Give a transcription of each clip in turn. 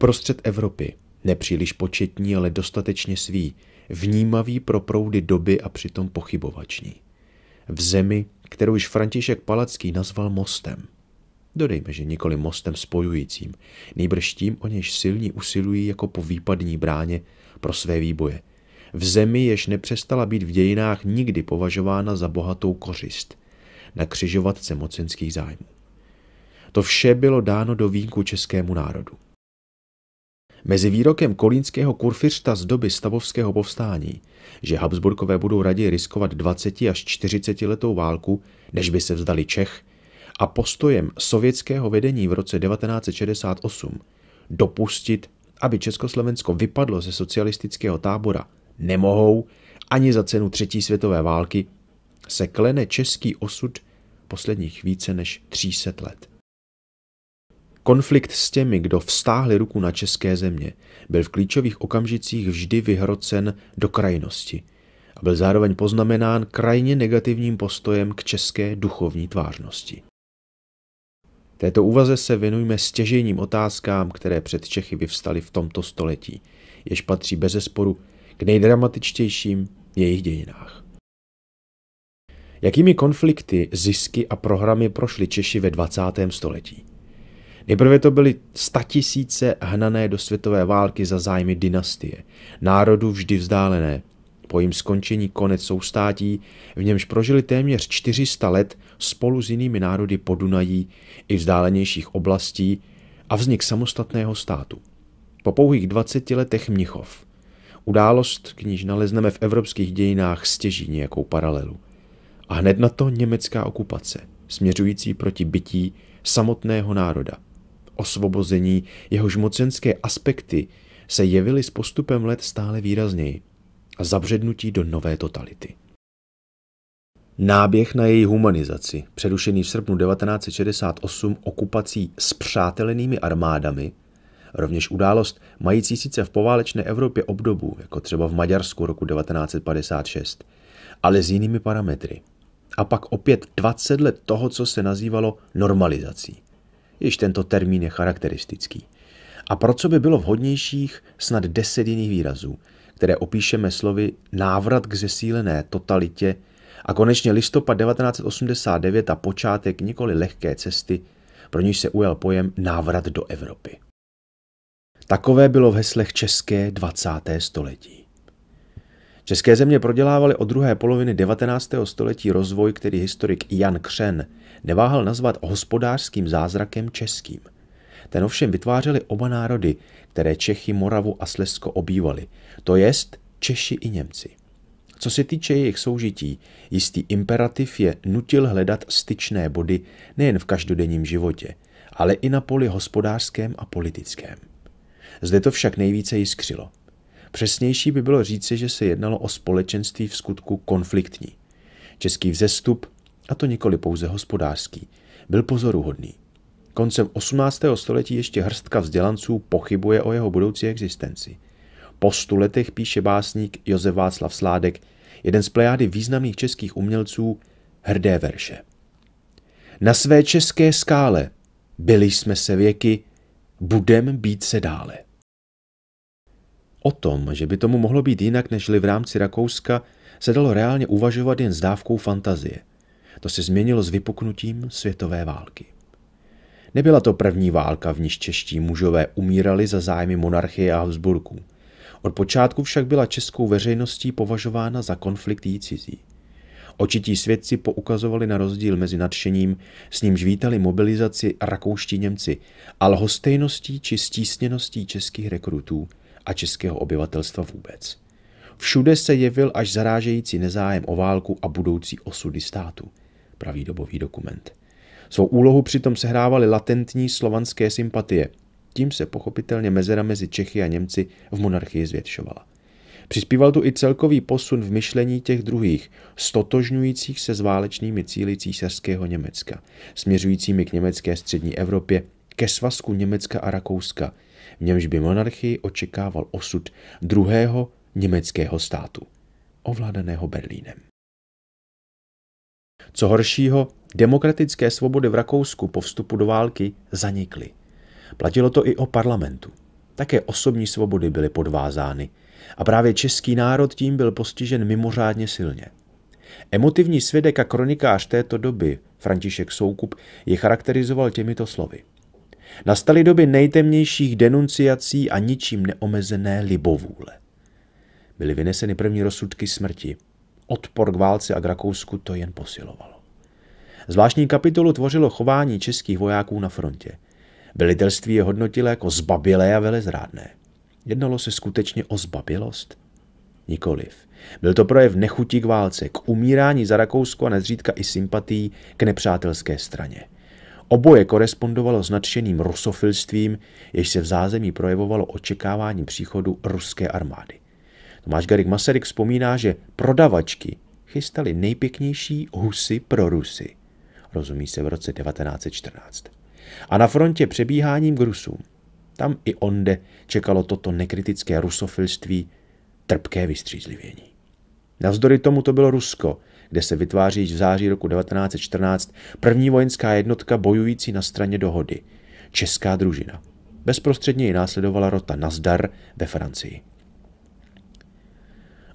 Uprostřed Evropy, nepříliš početní, ale dostatečně svý, vnímavý pro proudy doby a přitom pochybovační. V zemi, kterou již František Palacký nazval mostem. Dodejme, že nikoli mostem spojujícím, nejbrž tím, o něž silní usilují jako po výpadní bráně pro své výboje. V zemi, jež nepřestala být v dějinách nikdy považována za bohatou kořist, na křižovatce mocenských zájmů. To vše bylo dáno do výjimku českému národu. Mezi výrokem kolínského kurfiřta z doby stavovského povstání, že Habsburkové budou raději riskovat 20 až 40 letou válku, než by se vzdali Čech, a postojem sovětského vedení v roce 1968 dopustit, aby Československo vypadlo ze socialistického tábora, nemohou ani za cenu třetí světové války, se klene český osud posledních více než 300 let. Konflikt s těmi, kdo vstáhli ruku na české země, byl v klíčových okamžicích vždy vyhrocen do krajnosti a byl zároveň poznamenán krajně negativním postojem k české duchovní tvářnosti. Této úvaze se věnujme stěžejním otázkám, které před Čechy vyvstaly v tomto století, jež patří bez zesporu k nejdramatičtějším jejich dějinách. Jakými konflikty, zisky a programy prošli Češi ve 20. století? Nejprve to byly statisíce hnané do světové války za zájmy dynastie, národu vždy vzdálené. Po jim skončení konec soustátí, v němž prožili téměř 400 let spolu s jinými národy Podunají i vzdálenějších oblastí a vznik samostatného státu. Po pouhých 20 letech Mnichov. Událost, k níž nalezneme v evropských dějinách, stěží nějakou paralelu. A hned na to německá okupace, směřující proti bytí samotného národa – Osvobození, jehož mocenské aspekty se jevily s postupem let stále výrazněji a zabřednutí do nové totality. Náběh na její humanizaci, přerušený v srpnu 1968 okupací s přátelenými armádami, rovněž událost mající sice v poválečné Evropě obdobu, jako třeba v Maďarsku roku 1956, ale s jinými parametry. A pak opět 20 let toho, co se nazývalo normalizací již tento termín je charakteristický. A pro co by bylo vhodnějších snad deset jiných výrazů, které opíšeme slovy návrat k zesílené totalitě a konečně listopad 1989 a počátek nikoli lehké cesty, pro níž se ujel pojem návrat do Evropy. Takové bylo v heslech české 20. století. České země prodělávaly od druhé poloviny 19. století rozvoj, který historik Jan Křen neváhal nazvat hospodářským zázrakem českým. Ten ovšem vytvářeli oba národy, které Čechy, Moravu a Slezsko obývali, to jest Češi i Němci. Co se týče jejich soužití, jistý imperativ je nutil hledat styčné body nejen v každodenním životě, ale i na poli hospodářském a politickém. Zde to však nejvíce jiskřilo – Přesnější by bylo říci, že se jednalo o společenství v skutku konfliktní. Český vzestup, a to nikoli pouze hospodářský, byl pozoruhodný. Koncem 18. století ještě hrstka vzdělanců pochybuje o jeho budoucí existenci. Po stu letech píše básník Josef Václav Sládek, jeden z plejády významných českých umělců, hrdé verše. Na své české skále byli jsme se věky, budem být se dále. O tom, že by tomu mohlo být jinak nežli v rámci Rakouska, se dalo reálně uvažovat jen s dávkou fantazie. To se změnilo s vypuknutím světové války. Nebyla to první válka, v níž čeští mužové umírali za zájmy monarchie a Habsburků. Od počátku však byla českou veřejností považována za konflikt jí cizí. Očití svědci poukazovali na rozdíl mezi nadšením, s nímž vítali mobilizaci rakouští Němci, a lhostejností či stísněností českých rekrutů – a českého obyvatelstva vůbec. Všude se jevil až zarážející nezájem o válku a budoucí osudy státu, pravý dobový dokument. Svou úlohu přitom sehrávaly latentní slovanské sympatie. Tím se pochopitelně mezera mezi Čechy a Němci v monarchii zvětšovala. Přispíval tu i celkový posun v myšlení těch druhých, stotožňujících se s válečnými cíly císařského Německa, směřujícími k německé střední Evropě, ke svazku Německa a Rakouska – v němž by monarchii očekával osud druhého německého státu, ovládaného Berlínem. Co horšího, demokratické svobody v Rakousku po vstupu do války zanikly. Platilo to i o parlamentu. Také osobní svobody byly podvázány a právě český národ tím byl postižen mimořádně silně. Emotivní svědek a kronikář této doby, František Soukup, je charakterizoval těmito slovy – Nastaly doby nejtemnějších denunciací a ničím neomezené libovůle. Byly vyneseny první rozsudky smrti. Odpor k válce a k Rakousku to jen posilovalo. Zvláštní kapitolu tvořilo chování českých vojáků na frontě. Velitelství je hodnotilo jako zbabilé a velezrádné. Jednalo se skutečně o zbabilost? Nikoliv. Byl to projev nechutí k válce, k umírání za Rakousko a nezřídka i sympatí k nepřátelské straně. Oboje korespondovalo s nadšeným rusofilstvím, jež se v zázemí projevovalo očekávání příchodu ruské armády. Tomáš Garik Masaryk vzpomíná, že prodavačky chystali nejpěknější husy pro Rusy. Rozumí se v roce 1914. A na frontě přebíháním k Rusům. Tam i onde čekalo toto nekritické rusofilství trpké vystřízlivění. Navzdory tomu to bylo Rusko, kde se vytváří v září roku 1914 první vojenská jednotka bojující na straně dohody. Česká družina. Bezprostředně ji následovala rota Nazdar ve Francii.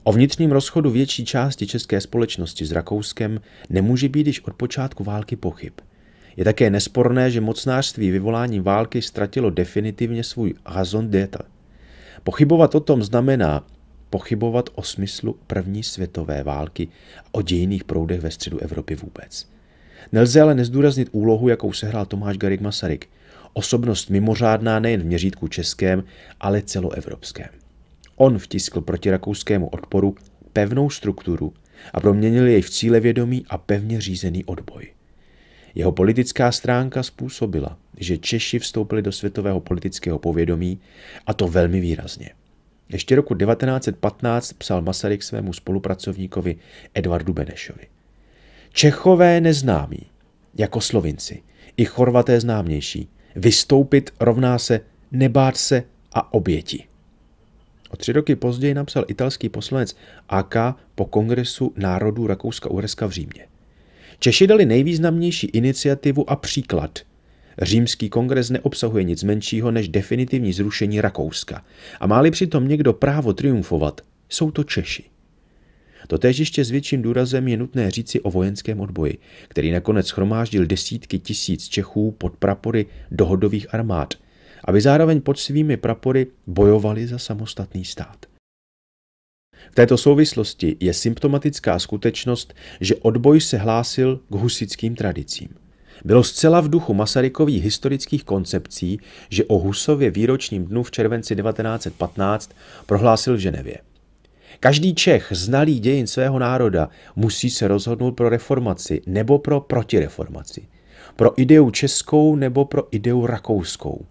O vnitřním rozchodu větší části české společnosti s Rakouskem nemůže být již od počátku války pochyb. Je také nesporné, že mocnářství vyvolání války ztratilo definitivně svůj raison d'être. Pochybovat o tom znamená pochybovat o smyslu první světové války a o dějinných proudech ve středu Evropy vůbec. Nelze ale nezdůraznit úlohu, jakou sehrál Tomáš Garik Masaryk. Osobnost mimořádná nejen v měřítku českém, ale celoevropském. On vtiskl proti rakouskému odporu pevnou strukturu a proměnil jej v cílevědomý a pevně řízený odboj. Jeho politická stránka způsobila, že Češi vstoupili do světového politického povědomí a to velmi výrazně – ještě roku 1915 psal Masaryk svému spolupracovníkovi Edvardu Benešovi. Čechové neznámí, jako Slovinci, i Chorvaté známější. Vystoupit rovná se nebát se a oběti. O tři roky později napsal italský poslanec AK po Kongresu národů Rakouska-Uherska v Římě. Češi dali nejvýznamnější iniciativu a příklad – Římský kongres neobsahuje nic menšího než definitivní zrušení Rakouska. A má-li přitom někdo právo triumfovat, jsou to Češi. Totéž ještě s větším důrazem je nutné říci o vojenském odboji, který nakonec schromáždil desítky tisíc Čechů pod prapory dohodových armád, aby zároveň pod svými prapory bojovali za samostatný stát. V této souvislosti je symptomatická skutečnost, že odboj se hlásil k husickým tradicím. Bylo zcela v duchu Masarykových historických koncepcí, že o Husově výročním dnu v červenci 1915 prohlásil v Ženevě. Každý Čech, znalý dějin svého národa, musí se rozhodnout pro reformaci nebo pro protireformaci. Pro ideu českou nebo pro ideu rakouskou.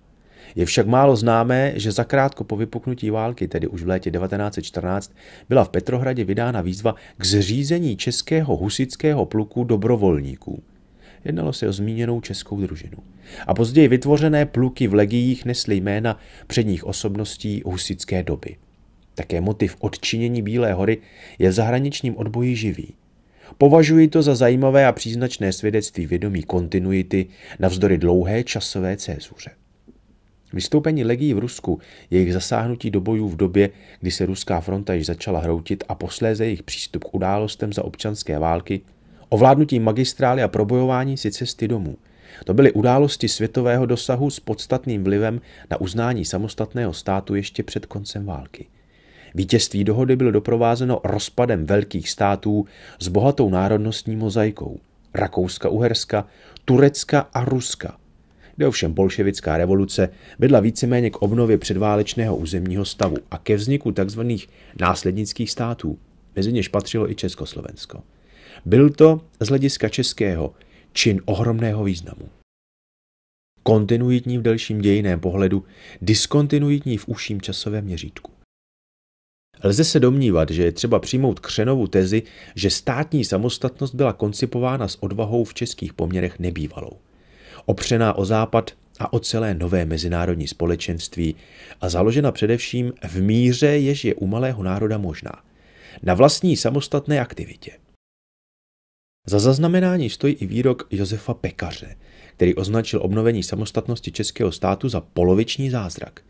Je však málo známé, že zakrátko po vypuknutí války, tedy už v létě 1914, byla v Petrohradě vydána výzva k zřízení českého husického pluku dobrovolníků – Jednalo se o zmíněnou českou družinu. A později vytvořené pluky v legiích nesly jména předních osobností husické doby. Také motiv odčinění Bílé hory je v zahraničním odboji živý. Považuji to za zajímavé a příznačné svědectví vědomí kontinuity navzdory dlouhé časové cézuře. Vystoupení legií v Rusku, jejich zasáhnutí do bojů v době, kdy se ruská fronta již začala hroutit a posléze jejich přístup k událostem za občanské války Ovládnutí magistrály a probojování si cesty domů. To byly události světového dosahu s podstatným vlivem na uznání samostatného státu ještě před koncem války. Vítězství dohody bylo doprovázeno rozpadem velkých států s bohatou národnostní mozaikou Rakouska-Uherska, Turecka a Ruska. Kde ovšem bolševická revoluce vedla víceméně k obnově předválečného územního stavu a ke vzniku tzv. následnických států, mezi něž patřilo i Československo. Byl to z hlediska českého čin ohromného významu. Kontinuitní v delším dějiném pohledu, diskontinuitní v užším časovém měřítku. Lze se domnívat, že je třeba přijmout Křenovu tezi, že státní samostatnost byla koncipována s odvahou v českých poměrech nebývalou. Opřená o západ a o celé nové mezinárodní společenství a založena především v míře, jež je u malého národa možná. Na vlastní samostatné aktivitě. Za zaznamenání stojí i výrok Josefa Pekaře, který označil obnovení samostatnosti českého státu za poloviční zázrak.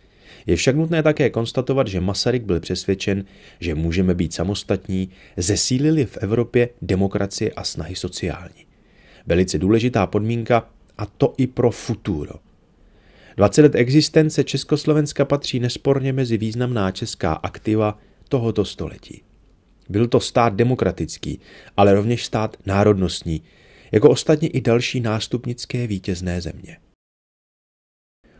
Je však nutné také konstatovat, že Masaryk byl přesvědčen, že můžeme být samostatní, zesílili v Evropě demokracie a snahy sociální. Velice důležitá podmínka a to i pro futuro. 20 let existence Československa patří nesporně mezi významná česká aktiva tohoto století. Byl to stát demokratický, ale rovněž stát národnostní, jako ostatně i další nástupnické vítězné země.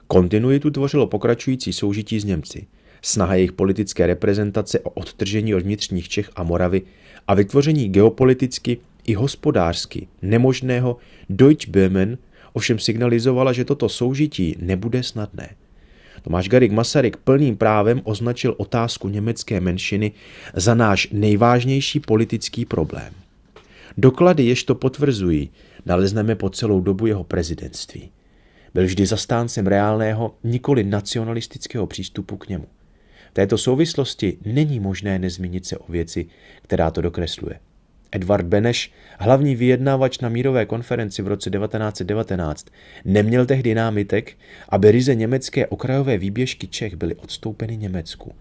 Kontinuitu tvořilo pokračující soužití s Němci, snaha jejich politické reprezentace o odtržení od vnitřních Čech a Moravy a vytvoření geopoliticky i hospodářsky nemožného Deutsch Böhmen ovšem signalizovala, že toto soužití nebude snadné. Tomáš Garik Masaryk plným právem označil otázku německé menšiny za náš nejvážnější politický problém. Doklady, jež to potvrzují, nalezneme po celou dobu jeho prezidentství. Byl vždy zastáncem reálného, nikoli nacionalistického přístupu k němu. V této souvislosti není možné nezmínit se o věci, která to dokresluje. Edvard Beneš, hlavní vyjednávač na mírové konferenci v roce 1919, neměl tehdy námitek, aby ryze německé okrajové výběžky Čech byly odstoupeny Německu.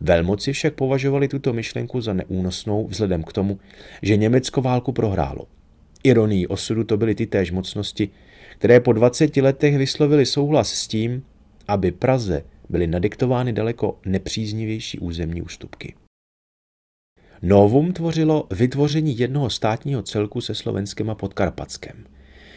Velmoci však považovali tuto myšlenku za neúnosnou vzhledem k tomu, že Německo válku prohrálo. Ironií osudu to byly tytéž mocnosti, které po 20 letech vyslovili souhlas s tím, aby Praze byly nadiktovány daleko nepříznivější územní ústupky. Novum tvořilo vytvoření jednoho státního celku se Slovenskem a Podkarpatskem.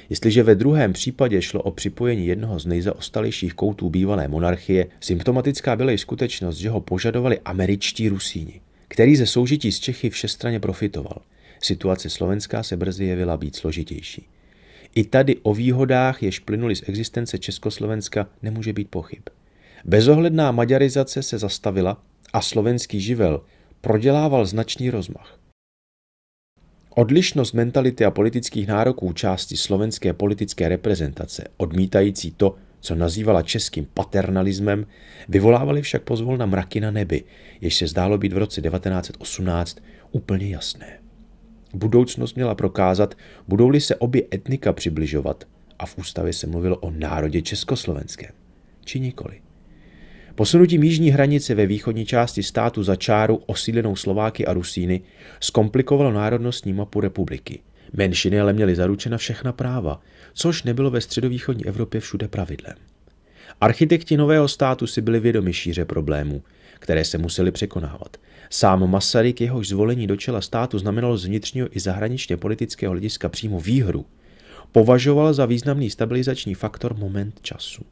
Jestliže ve druhém případě šlo o připojení jednoho z nejzaostalejších koutů bývalé monarchie, symptomatická byla i skutečnost, že ho požadovali američtí Rusíni, který ze soužití s Čechy všestranně profitoval. Situace slovenská se brzy jevila být složitější. I tady o výhodách, jež plynuly z existence Československa, nemůže být pochyb. Bezohledná maďarizace se zastavila a slovenský živel, prodělával značný rozmach. Odlišnost mentality a politických nároků části slovenské politické reprezentace, odmítající to, co nazývala českým paternalismem, vyvolávaly však pozvolna mraky na nebi, jež se zdálo být v roce 1918 úplně jasné. Budoucnost měla prokázat, budou-li se obě etnika přibližovat, a v ústavě se mluvilo o národě československém, či nikoli. Posunutím jižní hranice ve východní části státu za čáru osídlenou Slováky a Rusíny zkomplikovalo národnostní mapu republiky. Menšiny ale měly zaručena všechna práva, což nebylo ve středovýchodní Evropě všude pravidlem. Architekti nového státu si byli vědomi šíře problémů, které se museli překonávat. Sám Masaryk jehož zvolení do čela státu znamenalo z vnitřního i zahraničně politického hlediska přímo výhru, považoval za významný stabilizační faktor moment času.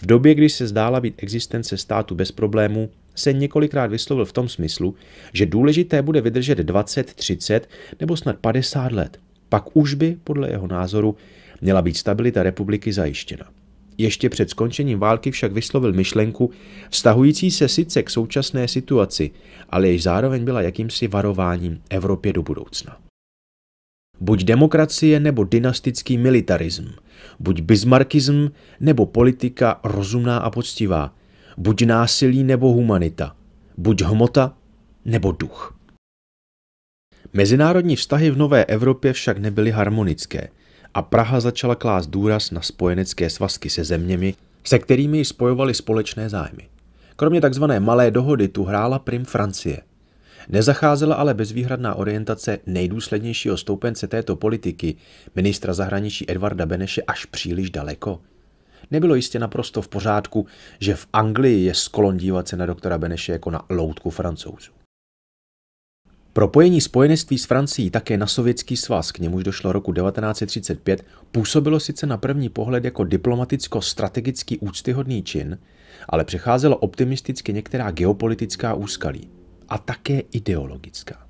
V době, kdy se zdála být existence státu bez problémů, se několikrát vyslovil v tom smyslu, že důležité bude vydržet 20, 30 nebo snad 50 let. Pak už by, podle jeho názoru, měla být stabilita republiky zajištěna. Ještě před skončením války však vyslovil myšlenku, vztahující se sice k současné situaci, ale jež zároveň byla jakýmsi varováním Evropě do budoucna buď demokracie nebo dynastický militarism, buď bismarkism nebo politika rozumná a poctivá, buď násilí nebo humanita, buď hmota nebo duch. Mezinárodní vztahy v nové Evropě však nebyly harmonické a Praha začala klást důraz na spojenecké svazky se zeměmi, se kterými ji spojovaly společné zájmy. Kromě tzv. malé dohody tu hrála prim Francie – Nezacházela ale bezvýhradná orientace nejdůslednějšího stoupence této politiky, ministra zahraničí Edvarda Beneše, až příliš daleko. Nebylo jistě naprosto v pořádku, že v Anglii je skolon dívat se na doktora Beneše jako na loutku francouzů. Propojení spojenectví s Francií také na Sovětský svaz, k němuž došlo roku 1935, působilo sice na první pohled jako diplomaticko-strategický úctyhodný čin, ale přecházelo optimisticky některá geopolitická úskalí – a také ideologická.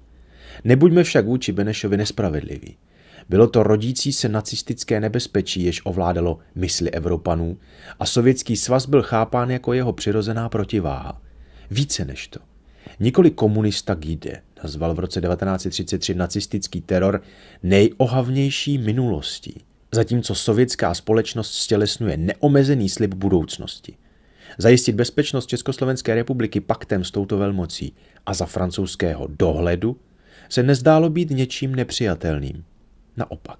Nebuďme však vůči Benešovi nespravedliví. Bylo to rodící se nacistické nebezpečí, jež ovládalo mysli Evropanů a sovětský svaz byl chápán jako jeho přirozená protiváha. Více než to. Nikoli komunista Gide nazval v roce 1933 nacistický teror nejohavnější minulostí, zatímco sovětská společnost stělesnuje neomezený slib budoucnosti. Zajistit bezpečnost Československé republiky paktem s touto velmocí a za francouzského dohledu se nezdálo být něčím nepřijatelným. Naopak.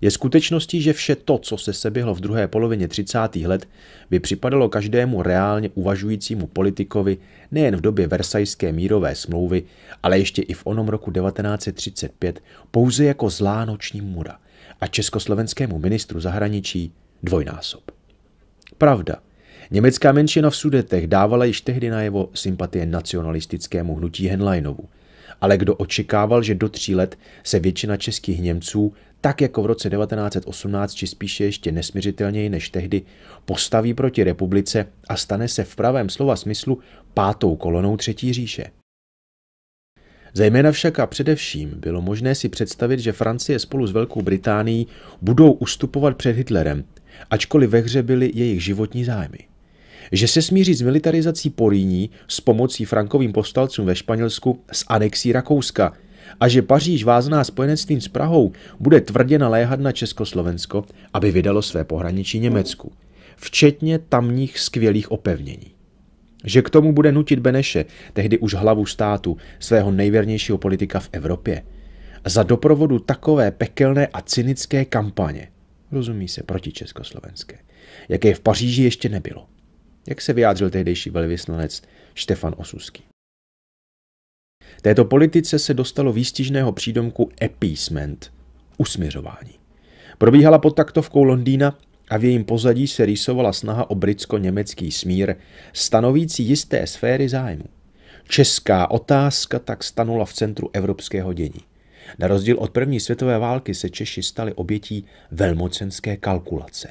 Je skutečností, že vše to, co se seběhlo v druhé polovině 30. let, by připadalo každému reálně uvažujícímu politikovi nejen v době Versajské mírové smlouvy, ale ještě i v onom roku 1935 pouze jako zlá noční mura a československému ministru zahraničí dvojnásob. Pravda, Německá menšina v Sudetech dávala již tehdy najevo sympatie nacionalistickému hnutí Henleinovu. Ale kdo očekával, že do tří let se většina českých Němců, tak jako v roce 1918 či spíše ještě nesměřitelněji než tehdy, postaví proti republice a stane se v pravém slova smyslu pátou kolonou Třetí říše. Zejména však a především bylo možné si představit, že Francie spolu s Velkou Británií budou ustupovat před Hitlerem, ačkoliv ve hře byly jejich životní zájmy že se smíří s militarizací Políní s pomocí frankovým postalcům ve Španělsku s anexí Rakouska a že Paříž vázná spojenectvím s Prahou bude tvrdě naléhat na Československo, aby vydalo své pohraničí Německu, včetně tamních skvělých opevnění. Že k tomu bude nutit Beneše, tehdy už hlavu státu, svého nejvěrnějšího politika v Evropě, za doprovodu takové pekelné a cynické kampaně, rozumí se, proti československé, jaké v Paříži ještě nebylo jak se vyjádřil tehdejší velvyslanec Štefan Osuský. Této politice se dostalo výstižného přídomku appeasement, usměřování. Probíhala pod taktovkou Londýna a v jejím pozadí se rýsovala snaha o britsko-německý smír, stanovící jisté sféry zájmu. Česká otázka tak stanula v centru evropského dění. Na rozdíl od první světové války se Češi stali obětí velmocenské kalkulace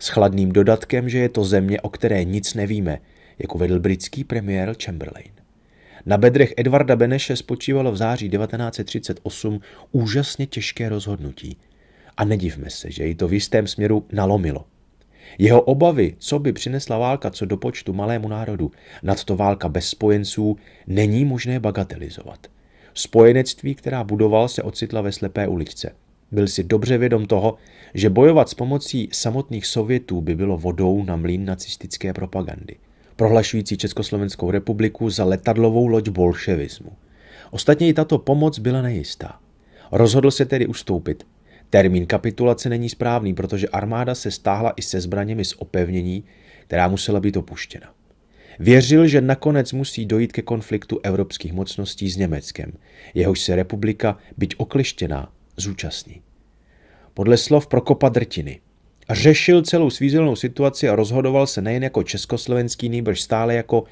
s chladným dodatkem, že je to země, o které nic nevíme, jak uvedl britský premiér Chamberlain. Na bedrech Edvarda Beneše spočívalo v září 1938 úžasně těžké rozhodnutí. A nedivme se, že ji to v jistém směru nalomilo. Jeho obavy, co by přinesla válka co do počtu malému národu, nad to, válka bez spojenců, není možné bagatelizovat. Spojenectví, která budoval, se ocitla ve slepé uličce. Byl si dobře vědom toho, že bojovat s pomocí samotných Sovětů by bylo vodou na mlín nacistické propagandy, prohlašující Československou republiku za letadlovou loď bolševismu. Ostatně i tato pomoc byla nejistá. Rozhodl se tedy ustoupit. Termín kapitulace není správný, protože armáda se stáhla i se zbraněmi z opevnění, která musela být opuštěna. Věřil, že nakonec musí dojít ke konfliktu evropských mocností s Německem, jehož se republika, byť okleštěná, zúčastní. Podle slov Prokopa Drtiny. Řešil celou svízelnou situaci a rozhodoval se nejen jako československý, nýbrž stále jako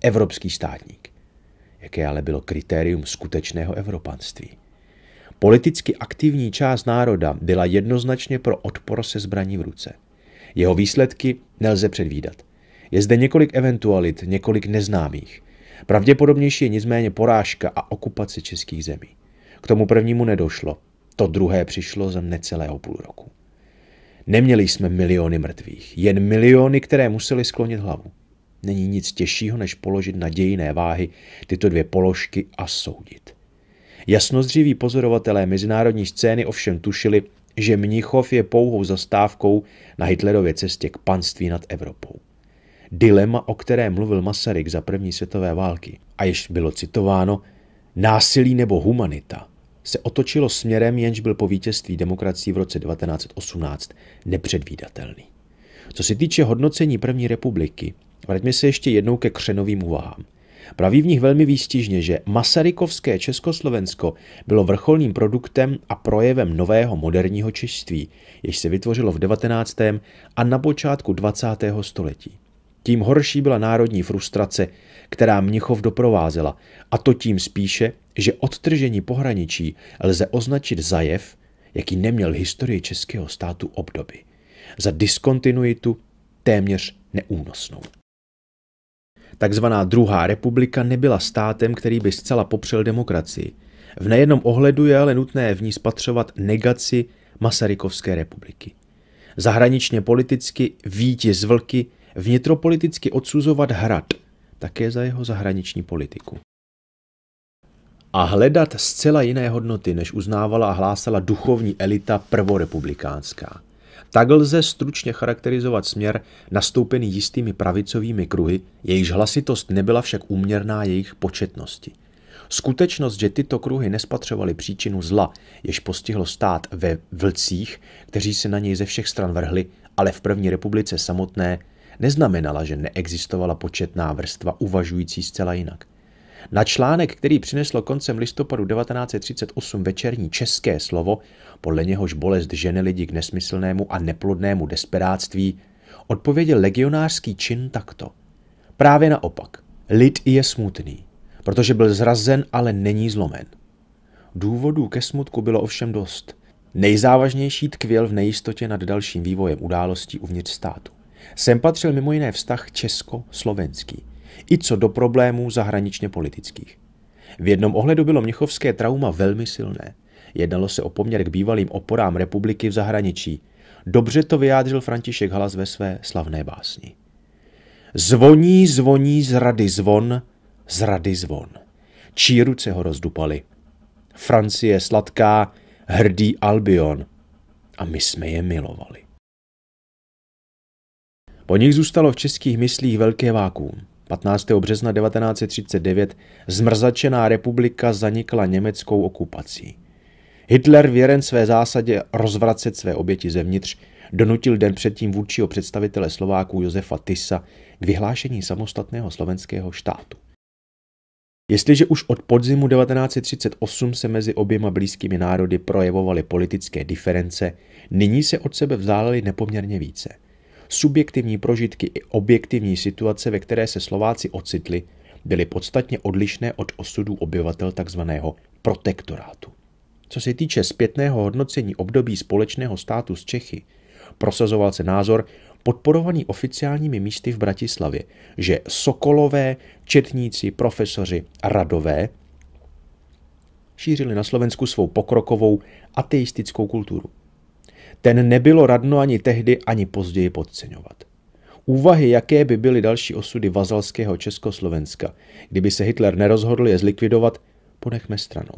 evropský státník. Jaké ale bylo kritérium skutečného evropanství? Politicky aktivní část národa byla jednoznačně pro odpor se zbraní v ruce. Jeho výsledky nelze předvídat. Je zde několik eventualit, několik neznámých. Pravděpodobnější je nicméně porážka a okupace českých zemí. K tomu prvnímu nedošlo. To druhé přišlo za necelého půl roku. Neměli jsme miliony mrtvých, jen miliony, které museli sklonit hlavu. Není nic těžšího, než položit na dějiné váhy tyto dvě položky a soudit. Jasnozřiví pozorovatelé mezinárodní scény ovšem tušili, že Mnichov je pouhou zastávkou na Hitlerově cestě k panství nad Evropou. Dilema, o které mluvil Masaryk za první světové války a jež bylo citováno, násilí nebo humanita – se otočilo směrem, jenž byl po vítězství demokracií v roce 1918 nepředvídatelný. Co se týče hodnocení první republiky, vraťme se ještě jednou ke křenovým úvahám. Praví v nich velmi výstižně, že Masarykovské Československo bylo vrcholným produktem a projevem nového moderního češství, jež se vytvořilo v 19. a na počátku 20. století tím horší byla národní frustrace, která Mnichov doprovázela, a to tím spíše, že odtržení pohraničí lze označit zajev, jaký neměl v historii českého státu obdoby, za diskontinuitu téměř neúnosnou. Takzvaná druhá republika nebyla státem, který by zcela popřel demokracii. V nejednom ohledu je ale nutné v ní spatřovat negaci Masarykovské republiky. Zahraničně politicky vítěz vlky vnitropoliticky odsuzovat hrad, také za jeho zahraniční politiku. A hledat zcela jiné hodnoty, než uznávala a hlásala duchovní elita prvorepublikánská. Tak lze stručně charakterizovat směr nastoupený jistými pravicovými kruhy, jejichž hlasitost nebyla však úměrná jejich početnosti. Skutečnost, že tyto kruhy nespatřovaly příčinu zla, jež postihlo stát ve vlcích, kteří se na něj ze všech stran vrhli, ale v první republice samotné neznamenala, že neexistovala početná vrstva uvažující zcela jinak. Na článek, který přineslo koncem listopadu 1938 večerní české slovo, podle něhož bolest žene lidi k nesmyslnému a neplodnému desperáctví, odpověděl legionářský čin takto. Právě naopak, lid je smutný, protože byl zrazen, ale není zlomen. Důvodů ke smutku bylo ovšem dost. Nejzávažnější tkvěl v nejistotě nad dalším vývojem událostí uvnitř státu. Sem patřil mimo jiné vztah česko-slovenský, i co do problémů zahraničně politických. V jednom ohledu bylo Mnichovské trauma velmi silné. Jednalo se o poměr k bývalým oporám republiky v zahraničí. Dobře to vyjádřil František Halas ve své slavné básni. Zvoní, zvoní, zrady zvon, zrady zvon. Čí ruce ho rozdupali. Francie sladká, hrdý Albion. A my jsme je milovali. Po nich zůstalo v českých myslích velké vákuum. 15. března 1939 zmrzačená republika zanikla německou okupací. Hitler věren své zásadě rozvracet své oběti zevnitř donutil den předtím vůdčího představitele Slováků Josefa Tisa k vyhlášení samostatného slovenského štátu. Jestliže už od podzimu 1938 se mezi oběma blízkými národy projevovaly politické diference, nyní se od sebe vzdálely nepoměrně více – subjektivní prožitky i objektivní situace, ve které se Slováci ocitli, byly podstatně odlišné od osudů obyvatel tzv. protektorátu. Co se týče zpětného hodnocení období společného státu z Čechy, prosazoval se názor, podporovaný oficiálními místy v Bratislavě, že sokolové, četníci, profesoři radové šířili na Slovensku svou pokrokovou ateistickou kulturu ten nebylo radno ani tehdy, ani později podceňovat. Úvahy, jaké by byly další osudy vazalského Československa, kdyby se Hitler nerozhodl je zlikvidovat, ponechme stranou.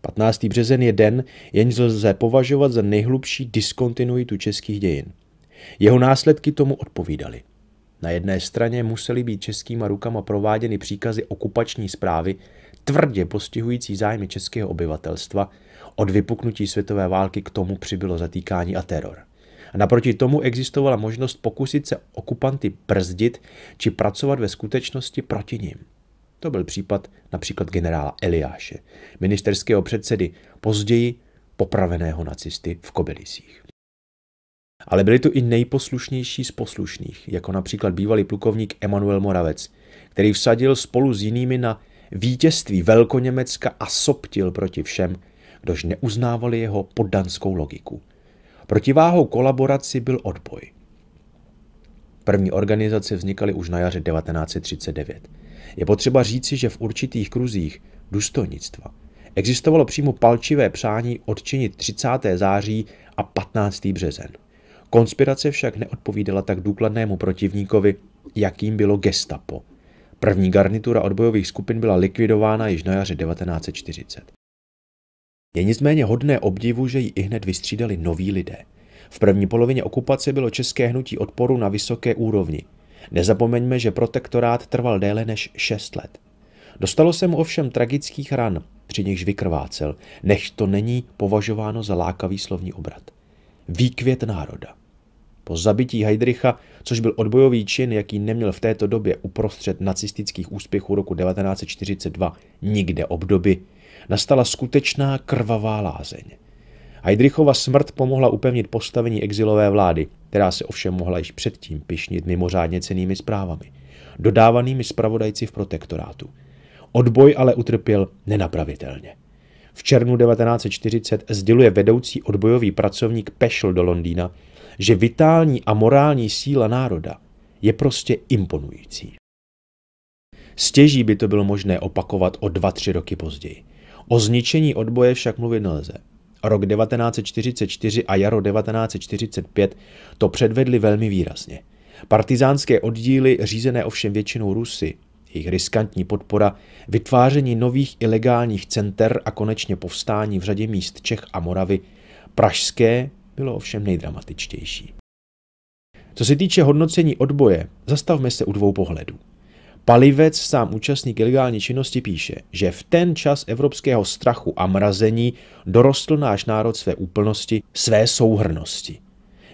15. březen je den, jenž lze považovat za nejhlubší diskontinuitu českých dějin. Jeho následky tomu odpovídaly. Na jedné straně museli být českýma rukama prováděny příkazy okupační zprávy, tvrdě postihující zájmy českého obyvatelstva – od vypuknutí světové války k tomu přibylo zatýkání a teror. A naproti tomu existovala možnost pokusit se okupanty brzdit či pracovat ve skutečnosti proti nim. To byl případ například generála Eliáše, ministerského předsedy, později popraveného nacisty v Kobylisích. Ale byli tu i nejposlušnější z poslušných, jako například bývalý plukovník Emanuel Moravec, který vsadil spolu s jinými na vítězství Velkoněmecka a soptil proti všem, kdož neuznávali jeho poddanskou logiku. Protiváhou kolaboraci byl odboj. První organizace vznikaly už na jaře 1939. Je potřeba říci, že v určitých kruzích důstojnictva existovalo přímo palčivé přání odčinit 30. září a 15. březen. Konspirace však neodpovídala tak důkladnému protivníkovi, jakým bylo gestapo. První garnitura odbojových skupin byla likvidována již na jaře 1940. Je nicméně hodné obdivu, že ji ihned vystřídali noví lidé. V první polovině okupace bylo české hnutí odporu na vysoké úrovni. Nezapomeňme, že protektorát trval déle než 6 let. Dostalo se mu ovšem tragických ran, při nichž vykrvácel, než to není považováno za lákavý slovní obrat. Výkvět národa. Po zabití Heidricha, což byl odbojový čin, jaký neměl v této době uprostřed nacistických úspěchů roku 1942 nikde obdoby, nastala skutečná krvavá lázeň. Heidrichova smrt pomohla upevnit postavení exilové vlády, která se ovšem mohla již předtím pišnit mimořádně cenými zprávami, dodávanými zpravodajci v protektorátu. Odboj ale utrpěl nenapravitelně. V červnu 1940 sděluje vedoucí odbojový pracovník Pešl do Londýna, že vitální a morální síla národa je prostě imponující. Stěží by to bylo možné opakovat o dva, tři roky později – O zničení odboje však mluvit nelze. Rok 1944 a jaro 1945 to předvedli velmi výrazně. Partizánské oddíly, řízené ovšem většinou Rusy, jejich riskantní podpora, vytváření nových ilegálních center a konečně povstání v řadě míst Čech a Moravy, pražské bylo ovšem nejdramatičtější. Co se týče hodnocení odboje, zastavme se u dvou pohledů. Palivec, sám účastník ilegální činnosti, píše, že v ten čas evropského strachu a mrazení dorostl náš národ své úplnosti, své souhrnosti.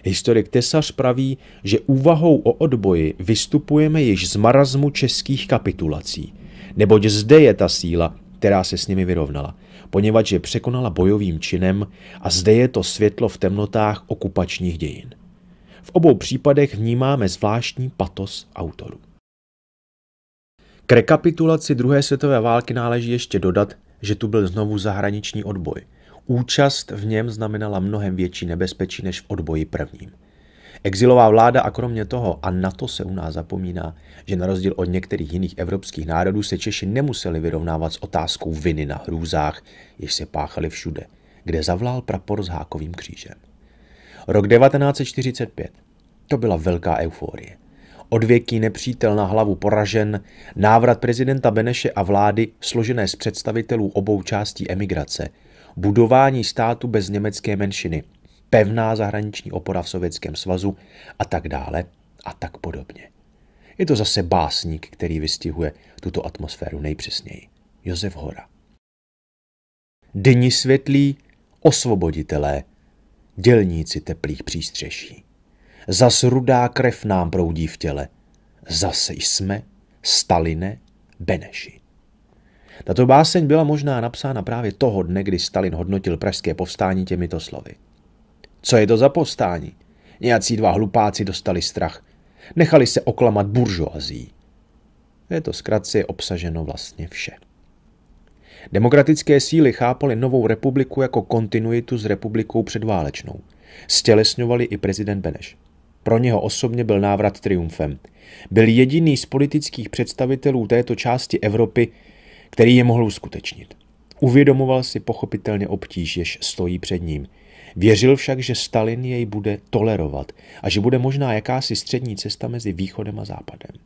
Historik Tesař praví, že úvahou o odboji vystupujeme již z marazmu českých kapitulací, neboť zde je ta síla, která se s nimi vyrovnala, poněvadž je překonala bojovým činem a zde je to světlo v temnotách okupačních dějin. V obou případech vnímáme zvláštní patos autorů. K rekapitulaci druhé světové války náleží ještě dodat, že tu byl znovu zahraniční odboj. Účast v něm znamenala mnohem větší nebezpečí než v odboji prvním. Exilová vláda a kromě toho, a na to se u nás zapomíná, že na rozdíl od některých jiných evropských národů se Češi nemuseli vyrovnávat s otázkou viny na hrůzách, jež se páchali všude, kde zavlál prapor s hákovým křížem. Rok 1945. To byla velká euforie odvěký nepřítel na hlavu poražen, návrat prezidenta Beneše a vlády složené z představitelů obou částí emigrace, budování státu bez německé menšiny, pevná zahraniční opora v Sovětském svazu a tak dále a tak podobně. Je to zase básník, který vystihuje tuto atmosféru nejpřesněji. Josef Hora. Dyni světlí, osvoboditelé, dělníci teplých přístřeší. Zas rudá krev nám proudí v těle. Zase jsme, Staline, Beneši. Tato báseň byla možná napsána právě toho dne, kdy Stalin hodnotil pražské povstání těmito slovy. Co je to za povstání? Nějací dva hlupáci dostali strach. Nechali se oklamat buržoazí. Je to zkratce obsaženo vlastně vše. Demokratické síly chápaly novou republiku jako kontinuitu s republikou předválečnou. Stělesňovali i prezident Beneš. Pro něho osobně byl návrat triumfem. Byl jediný z politických představitelů této části Evropy, který je mohl uskutečnit. Uvědomoval si pochopitelně obtíž, jež stojí před ním. Věřil však, že Stalin jej bude tolerovat a že bude možná jakási střední cesta mezi východem a západem.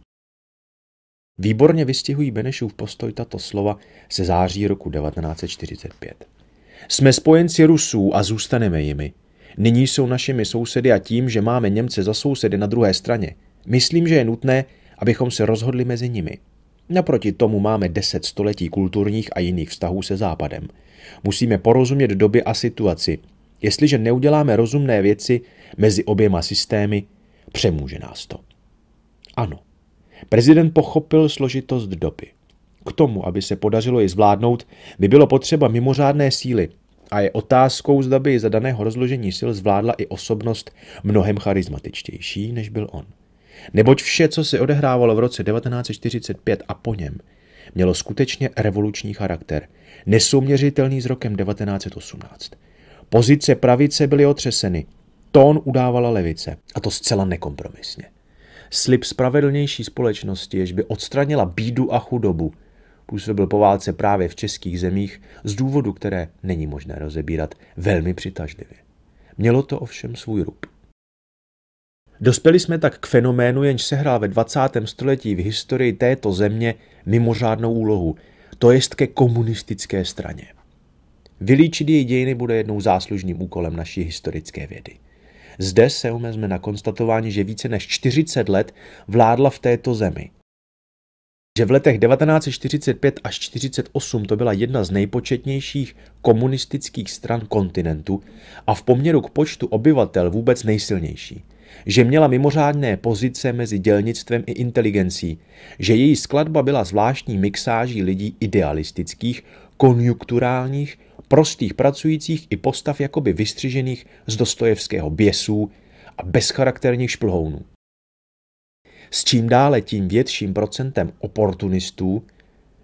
Výborně vystihují Benešův postoj tato slova se září roku 1945. Jsme spojenci Rusů a zůstaneme jimi. Nyní jsou našimi sousedy a tím, že máme Němce za sousedy na druhé straně, myslím, že je nutné, abychom se rozhodli mezi nimi. Naproti tomu máme deset století kulturních a jiných vztahů se Západem. Musíme porozumět době a situaci. Jestliže neuděláme rozumné věci mezi oběma systémy, přemůže nás to. Ano, prezident pochopil složitost doby. K tomu, aby se podařilo ji zvládnout, by bylo potřeba mimořádné síly, a je otázkou, zda by za daného rozložení sil zvládla i osobnost mnohem charizmatičtější, než byl on. Neboť vše, co se odehrávalo v roce 1945 a po něm, mělo skutečně revoluční charakter, nesouměřitelný s rokem 1918. Pozice pravice byly otřeseny, tón udávala levice, a to zcela nekompromisně. Slib spravedlnější společnosti, jež by odstranila bídu a chudobu, působil po válce právě v českých zemích z důvodu, které není možné rozebírat velmi přitažlivě. Mělo to ovšem svůj rub. Dospěli jsme tak k fenoménu, jenž sehrál ve 20. století v historii této země mimořádnou úlohu, to jest ke komunistické straně. Vylíčit její dějiny bude jednou záslužným úkolem naší historické vědy. Zde se umezme na konstatování, že více než 40 let vládla v této zemi že v letech 1945 až 1948 to byla jedna z nejpočetnějších komunistických stran kontinentu a v poměru k počtu obyvatel vůbec nejsilnější. Že měla mimořádné pozice mezi dělnictvem i inteligencí, že její skladba byla zvláštní mixáží lidí idealistických, konjunkturálních, prostých pracujících i postav jakoby vystřižených z Dostojevského běsů a bezcharakterních šplhounů s čím dále tím větším procentem oportunistů,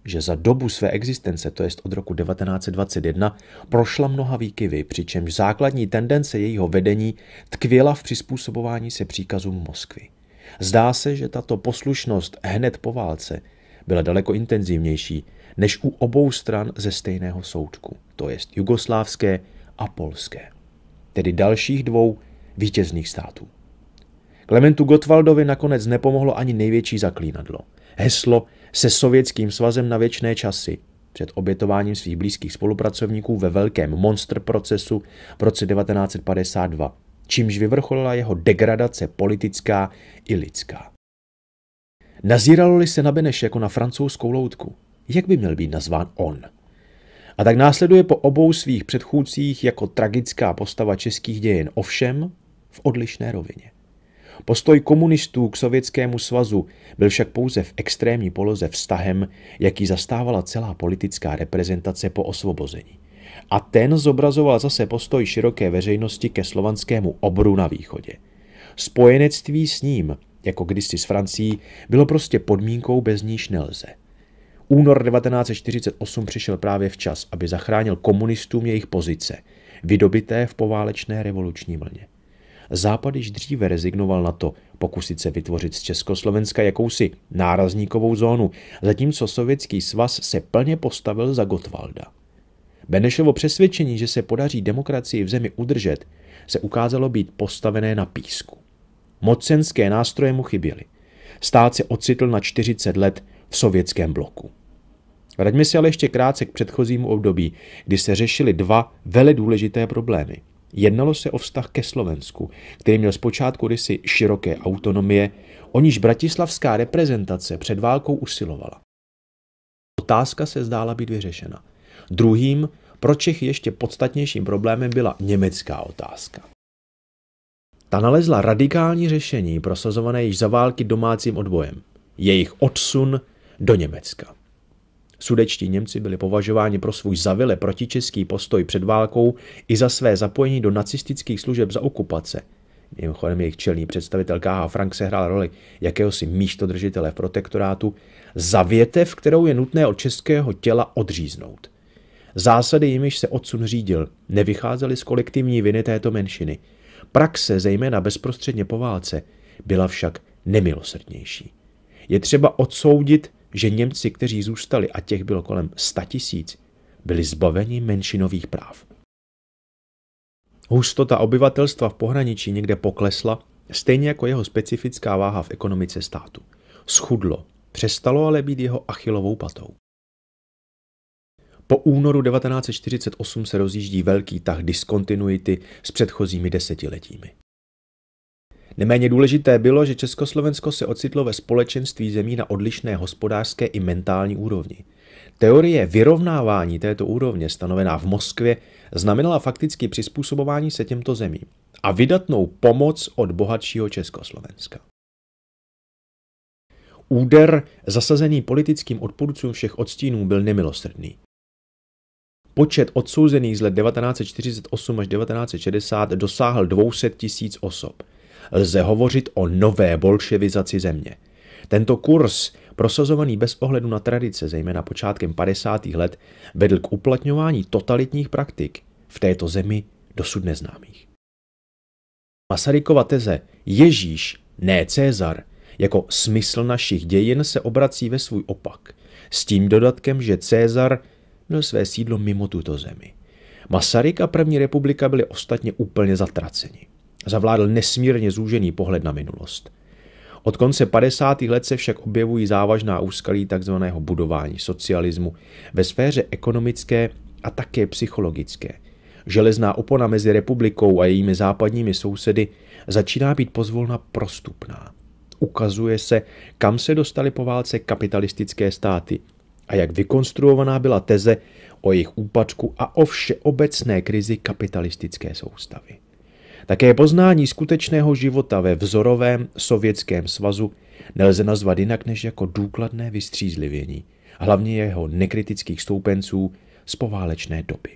že za dobu své existence, to jest od roku 1921, prošla mnoha výkyvy, přičemž základní tendence jejího vedení tkvěla v přizpůsobování se příkazům Moskvy. Zdá se, že tato poslušnost hned po válce byla daleko intenzivnější než u obou stran ze stejného soudku, to jest jugoslávské a polské, tedy dalších dvou vítězných států. Klementu Gottwaldovi nakonec nepomohlo ani největší zaklínadlo. Heslo se sovětským svazem na věčné časy před obětováním svých blízkých spolupracovníků ve velkém monster procesu v roce 1952, čímž vyvrcholila jeho degradace politická i lidská. Nazíralo-li se na Beneš jako na francouzskou loutku, jak by měl být nazván on? A tak následuje po obou svých předchůdcích jako tragická postava českých dějin, ovšem v odlišné rovině. Postoj komunistů k Sovětskému svazu byl však pouze v extrémní poloze vztahem, jaký zastávala celá politická reprezentace po osvobození. A ten zobrazoval zase postoj široké veřejnosti ke slovanskému obru na východě. Spojenectví s ním, jako kdysi s Francií, bylo prostě podmínkou, bez níž nelze. Únor 1948 přišel právě včas, aby zachránil komunistům jejich pozice, vydobité v poválečné revoluční vlně. Západ již dříve rezignoval na to pokusit se vytvořit z Československa jakousi nárazníkovou zónu, zatímco Sovětský svaz se plně postavil za Gotwalda. Benešovo přesvědčení, že se podaří demokracii v zemi udržet, se ukázalo být postavené na písku. Mocenské nástroje mu chyběly. Stát se ocitl na 40 let v sovětském bloku. Vraťme se ale ještě krátce k předchozímu období, kdy se řešily dva vele důležité problémy – Jednalo se o vztah ke Slovensku, který měl zpočátku rysy široké autonomie, o níž bratislavská reprezentace před válkou usilovala. Otázka se zdála být vyřešena. Druhým, pro Čech ještě podstatnějším problémem byla německá otázka. Ta nalezla radikální řešení prosazované již za války domácím odbojem. Jejich odsun do Německa. Sudečtí Němci byli považováni pro svůj zavile protičeský postoj před válkou i za své zapojení do nacistických služeb za okupace. Mimochodem jejich čelní představitel K.H. Frank sehrál roli jakéhosi místodržitele v protektorátu za větev, kterou je nutné od českého těla odříznout. Zásady, jimiž se odsun řídil, nevycházely z kolektivní viny této menšiny. Praxe, zejména bezprostředně po válce, byla však nemilosrdnější. Je třeba odsoudit že Němci, kteří zůstali, a těch bylo kolem 100 tisíc, byli zbaveni menšinových práv. Hustota obyvatelstva v pohraničí někde poklesla, stejně jako jeho specifická váha v ekonomice státu. Schudlo, přestalo ale být jeho achilovou patou. Po únoru 1948 se rozjíždí velký tah diskontinuity s předchozími desetiletími. Neméně důležité bylo, že Československo se ocitlo ve společenství zemí na odlišné hospodářské i mentální úrovni. Teorie vyrovnávání této úrovně, stanovená v Moskvě, znamenala fakticky přizpůsobování se těmto zemím a vydatnou pomoc od bohatšího Československa. Úder zasazený politickým odpůrcům všech odstínů byl nemilosrdný. Počet odsouzených z let 1948 až 1960 dosáhl 200 tisíc osob – lze hovořit o nové bolševizaci země. Tento kurz, prosazovaný bez ohledu na tradice, zejména počátkem 50. let, vedl k uplatňování totalitních praktik v této zemi dosud neznámých. Masarykova teze Ježíš, ne Cézar, jako smysl našich dějin se obrací ve svůj opak, s tím dodatkem, že Cézar měl své sídlo mimo tuto zemi. Masaryk a první republika byly ostatně úplně zatraceni zavládl nesmírně zúžený pohled na minulost. Od konce 50. let se však objevují závažná úskalí tzv. budování socialismu ve sféře ekonomické a také psychologické. Železná opona mezi republikou a jejími západními sousedy začíná být pozvolna prostupná. Ukazuje se, kam se dostaly po válce kapitalistické státy a jak vykonstruovaná byla teze o jejich úpadku a o všeobecné krizi kapitalistické soustavy. Také poznání skutečného života ve vzorovém sovětském svazu nelze nazvat jinak než jako důkladné vystřízlivění, hlavně jeho nekritických stoupenců z poválečné doby.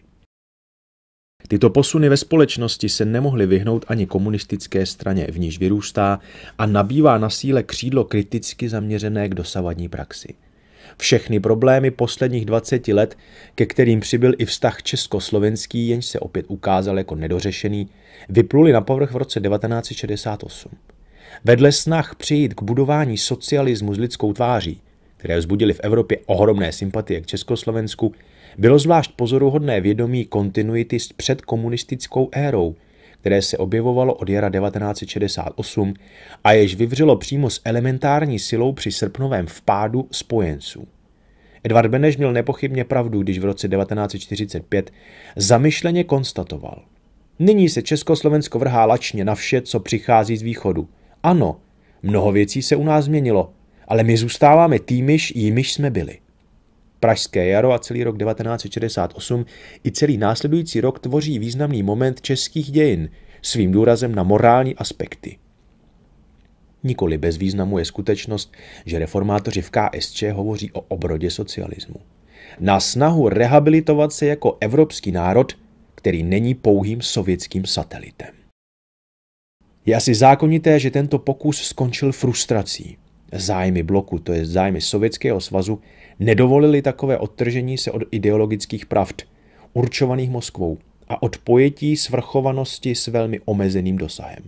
Tyto posuny ve společnosti se nemohly vyhnout ani komunistické straně, v níž vyrůstá a nabývá na síle křídlo kriticky zaměřené k dosavadní praxi – všechny problémy posledních 20 let, ke kterým přibyl i vztah československý, jenž se opět ukázal jako nedořešený, vypluli na povrch v roce 1968. Vedle snah přijít k budování socialismu s lidskou tváří, které vzbudily v Evropě ohromné sympatie k Československu, bylo zvlášť pozoruhodné vědomí kontinuity s předkomunistickou érou – které se objevovalo od jara 1968 a jež vyvřelo přímo s elementární silou při srpnovém vpádu spojenců. Edvard Beneš měl nepochybně pravdu, když v roce 1945 zamyšleně konstatoval. Nyní se Československo vrhá lačně na vše, co přichází z východu. Ano, mnoho věcí se u nás změnilo, ale my zůstáváme týmiž, jimiž jsme byli. Pražské jaro a celý rok 1968 i celý následující rok tvoří významný moment českých dějin svým důrazem na morální aspekty. Nikoli bez významu je skutečnost, že reformátoři v KSČ hovoří o obrodě socialismu. Na snahu rehabilitovat se jako evropský národ, který není pouhým sovětským satelitem. Je asi zákonité, že tento pokus skončil frustrací zájmy bloku, to je zájmy Sovětského svazu, nedovolili takové odtržení se od ideologických pravd, určovaných Moskvou a od pojetí svrchovanosti s velmi omezeným dosahem.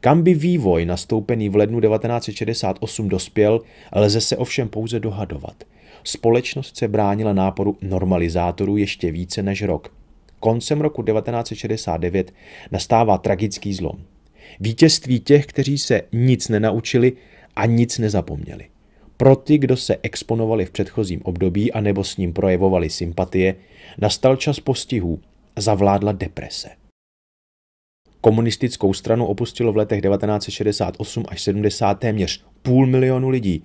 Kam by vývoj nastoupený v lednu 1968 dospěl, lze se ovšem pouze dohadovat. Společnost se bránila náporu normalizátorů ještě více než rok. Koncem roku 1969 nastává tragický zlom. Vítězství těch, kteří se nic nenaučili, a nic nezapomněli. Pro ty, kdo se exponovali v předchozím období a nebo s ním projevovali sympatie, nastal čas postihů, zavládla deprese. Komunistickou stranu opustilo v letech 1968 až 70 téměř půl milionu lidí.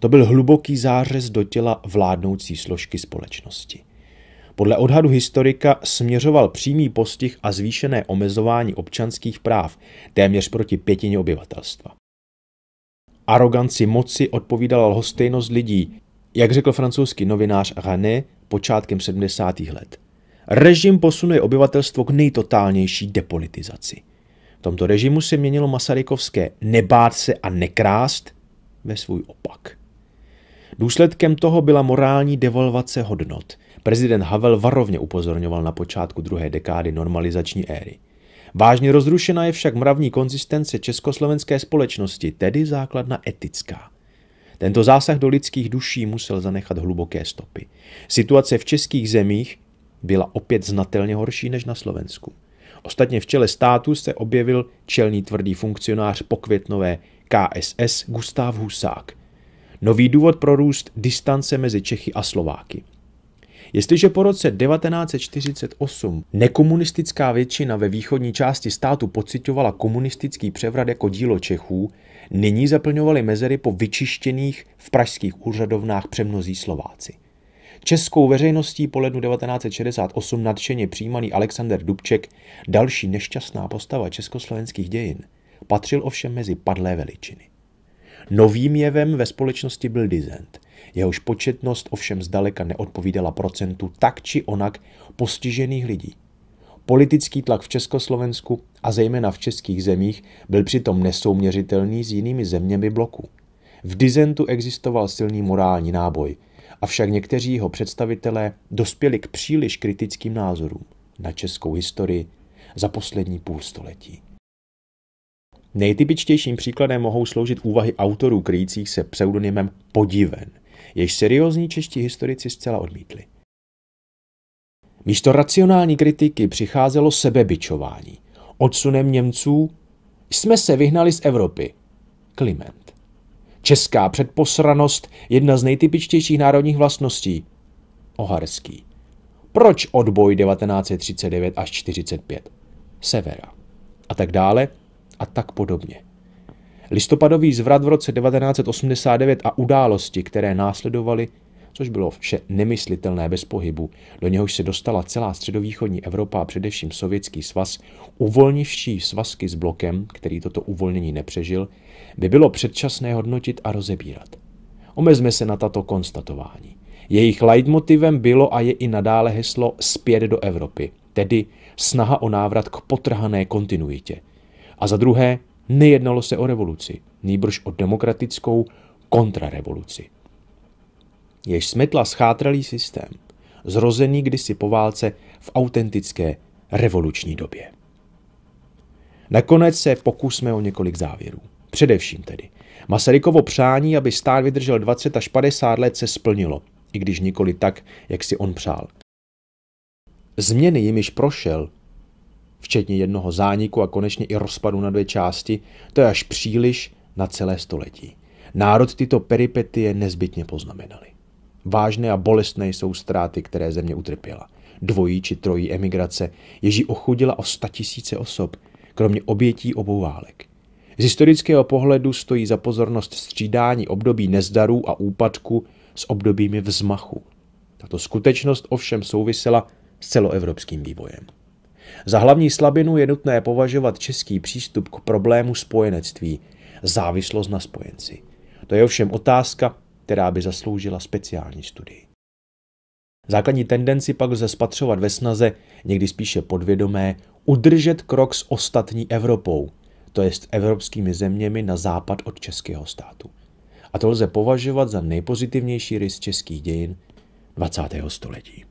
To byl hluboký zářez do těla vládnoucí složky společnosti. Podle odhadu historika směřoval přímý postih a zvýšené omezování občanských práv téměř proti pětině obyvatelstva. Aroganci moci odpovídala lhostejnost lidí, jak řekl francouzský novinář René počátkem 70. let. Režim posunuje obyvatelstvo k nejtotálnější depolitizaci. V tomto režimu se měnilo Masarykovské nebát se a nekrást ve svůj opak. Důsledkem toho byla morální devalvace hodnot. Prezident Havel varovně upozorňoval na počátku druhé dekády normalizační éry – Vážně rozrušena je však mravní konzistence československé společnosti, tedy základna etická. Tento zásah do lidských duší musel zanechat hluboké stopy. Situace v českých zemích byla opět znatelně horší než na Slovensku. Ostatně v čele státu se objevil čelný tvrdý funkcionář pokvětnové KSS Gustav Husák. Nový důvod pro růst distance mezi Čechy a Slováky. Jestliže po roce 1948 nekomunistická většina ve východní části státu pocitovala komunistický převrat jako dílo Čechů, nyní zaplňovali mezery po vyčištěných v pražských úřadovnách přemnozí Slováci. Českou veřejností po lednu 1968 nadšeně přijímaný Alexander Dubček, další nešťastná postava československých dějin, patřil ovšem mezi padlé veličiny. Novým jevem ve společnosti byl dizent. Jehož početnost ovšem zdaleka neodpovídala procentu tak či onak postižených lidí. Politický tlak v Československu a zejména v českých zemích byl přitom nesouměřitelný s jinými zeměmi bloku. V dizentu existoval silný morální náboj, avšak někteří jeho představitelé dospěli k příliš kritickým názorům na českou historii za poslední půl století. Nejtypičtějším příkladem mohou sloužit úvahy autorů kryjících se pseudonymem Podiven, jež seriózní čeští historici zcela odmítli. Místo racionální kritiky přicházelo sebebičování. Odsunem Němců jsme se vyhnali z Evropy. Kliment. Česká předposranost, jedna z nejtypičtějších národních vlastností. Oharský. Proč odboj 1939 až 45? Severa. A tak dále – a tak podobně. Listopadový zvrat v roce 1989 a události, které následovaly, což bylo vše nemyslitelné bez pohybu, do něhož se dostala celá středovýchodní Evropa a především Sovětský svaz, uvolnivší svazky s blokem, který toto uvolnění nepřežil, by bylo předčasné hodnotit a rozebírat. Omezme se na tato konstatování. Jejich leitmotivem bylo a je i nadále heslo zpět do Evropy, tedy snaha o návrat k potrhané kontinuitě, a za druhé, nejednalo se o revoluci, nýbrž o demokratickou kontrarevoluci. Jež smetla schátralý systém, zrozený kdysi po válce v autentické revoluční době. Nakonec se pokusme o několik závěrů. Především tedy. Masarykovo přání, aby stát vydržel 20 až 50 let, se splnilo, i když nikoli tak, jak si on přál. Změny, jimiž prošel, včetně jednoho zániku a konečně i rozpadu na dvě části, to je až příliš na celé století. Národ tyto peripetie nezbytně poznamenali. Vážné a bolestné jsou ztráty, které země utrpěla. Dvojí či trojí emigrace ježí ochudila o sta tisíce osob, kromě obětí obou válek. Z historického pohledu stojí za pozornost střídání období nezdarů a úpadku s obdobími vzmachu. Tato skutečnost ovšem souvisela s celoevropským vývojem. Za hlavní slabinu je nutné považovat český přístup k problému spojenectví, závislost na spojenci. To je ovšem otázka, která by zasloužila speciální studii. Základní tendenci pak lze spatřovat ve snaze, někdy spíše podvědomé, udržet krok s ostatní Evropou, to jest evropskými zeměmi na západ od českého státu. A to lze považovat za nejpozitivnější rys českých dějin 20. století.